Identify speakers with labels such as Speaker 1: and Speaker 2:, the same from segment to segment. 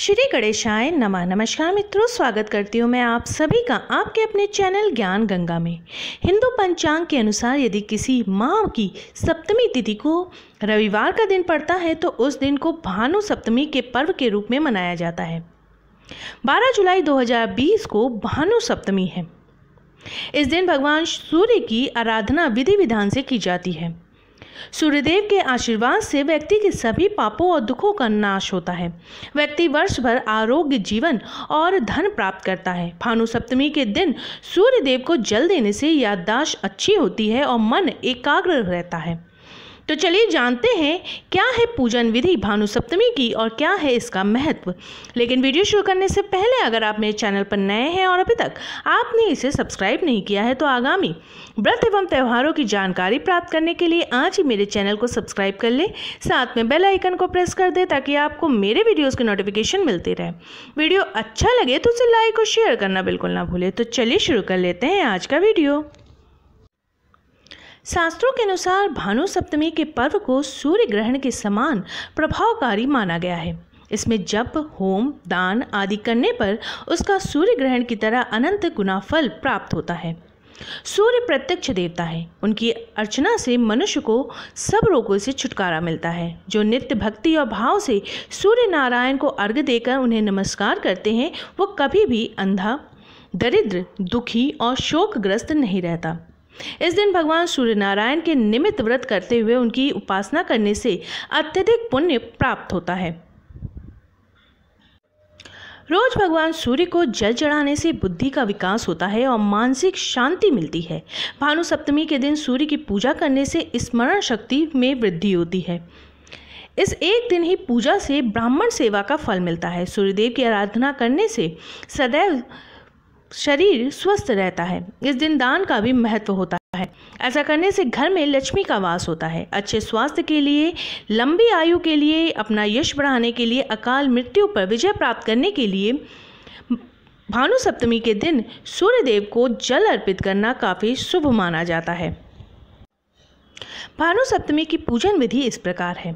Speaker 1: श्री गणेशाय नमा नमस्कार मित्रों स्वागत करती हूँ मैं आप सभी का आपके अपने चैनल ज्ञान गंगा में हिंदू पंचांग के अनुसार यदि किसी माह की सप्तमी तिथि को रविवार का दिन पड़ता है तो उस दिन को भानु सप्तमी के पर्व के रूप में मनाया जाता है 12 जुलाई 2020 को भानु सप्तमी है इस दिन भगवान सूर्य की आराधना विधि विधान से की जाती है सूर्यदेव के आशीर्वाद से व्यक्ति के सभी पापों और दुखों का नाश होता है व्यक्ति वर्ष भर आरोग्य जीवन और धन प्राप्त करता है भानु सप्तमी के दिन सूर्यदेव को जल देने से याददाश्त अच्छी होती है और मन एकाग्र रहता है तो चलिए जानते हैं क्या है पूजन विधि भानु सप्तमी की और क्या है इसका महत्व लेकिन वीडियो शुरू करने से पहले अगर आप मेरे चैनल पर नए हैं और अभी तक आपने इसे सब्सक्राइब नहीं किया है तो आगामी व्रत एवं त्यौहारों की जानकारी प्राप्त करने के लिए आज ही मेरे चैनल को सब्सक्राइब कर लें साथ में बेल आइकन को प्रेस कर दे ताकि आपको मेरे वीडियोज़ की नोटिफिकेशन मिलती रहे वीडियो अच्छा लगे तो उसे लाइक और शेयर करना बिल्कुल ना भूलें तो चलिए शुरू कर लेते हैं आज का वीडियो शास्त्रों के अनुसार भानु सप्तमी के पर्व को सूर्य ग्रहण के समान प्रभावकारी माना गया है इसमें जप होम दान आदि करने पर उसका सूर्य ग्रहण की तरह अनंत गुना फल प्राप्त होता है सूर्य प्रत्यक्ष देवता है उनकी अर्चना से मनुष्य को सब रोगों से छुटकारा मिलता है जो नित्य भक्ति और भाव से सूर्य नारायण को अर्घ देकर उन्हें नमस्कार करते हैं वो कभी भी अंधा दरिद्र दुखी और शोकग्रस्त नहीं रहता इस दिन भगवान सूर्य नारायण के निमित्त व्रत करते हुए उनकी उपासना करने से अत्यधिक पुण्य प्राप्त होता है रोज भगवान सूर्य को जल चढ़ाने से बुद्धि का विकास होता है और मानसिक शांति मिलती है भानु सप्तमी के दिन सूर्य की पूजा करने से स्मरण शक्ति में वृद्धि होती है इस एक दिन ही पूजा से ब्राह्मण सेवा का फल मिलता है सूर्यदेव की आराधना करने से सदैव शरीर स्वस्थ रहता है इस दिन दान का भी महत्व होता है ऐसा करने से घर में लक्ष्मी का वास होता है अच्छे स्वास्थ्य के लिए लंबी आयु के लिए अपना यश बढ़ाने के लिए अकाल मृत्यु पर विजय प्राप्त करने के लिए भानु सप्तमी के दिन सूर्यदेव को जल अर्पित करना काफ़ी शुभ माना जाता है भानु सप्तमी की पूजन विधि इस प्रकार है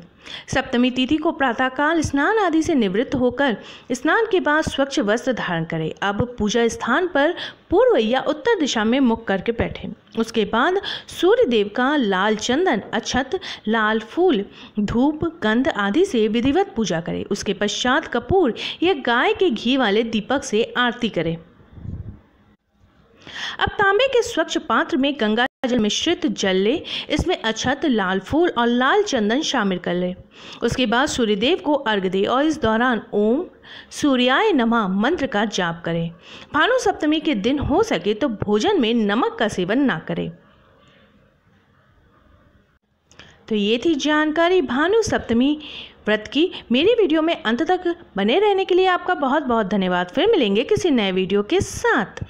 Speaker 1: सप्तमी तिथि को प्रातःकाल स्नान आदि से निवृत्त होकर स्नान के बाद स्वच्छ वस्त्र धारण करें अब पूजा स्थान पर पूर्व या उत्तर दिशा में मुख करके बैठें उसके बाद सूर्य देव का लाल चंदन अक्षत लाल फूल धूप गंध आदि से विधिवत पूजा करें उसके पश्चात कपूर या गाय के घी वाले दीपक से आरती करें अब तांबे के स्वच्छ पात्र में गंगा जल मिश्रित जल ले इसमें अछत लाल फूल और लाल चंदन शामिल कर ले उसके बाद सूर्यदेव को अर्घ दे और इस दौरान ओम सूर्याय नमः मंत्र का जाप करें भानु सप्तमी के दिन हो सके तो भोजन में नमक का सेवन ना करें तो ये थी जानकारी भानु सप्तमी व्रत की मेरी वीडियो में अंत तक बने रहने के लिए आपका बहुत बहुत धन्यवाद फिर मिलेंगे किसी नए वीडियो के साथ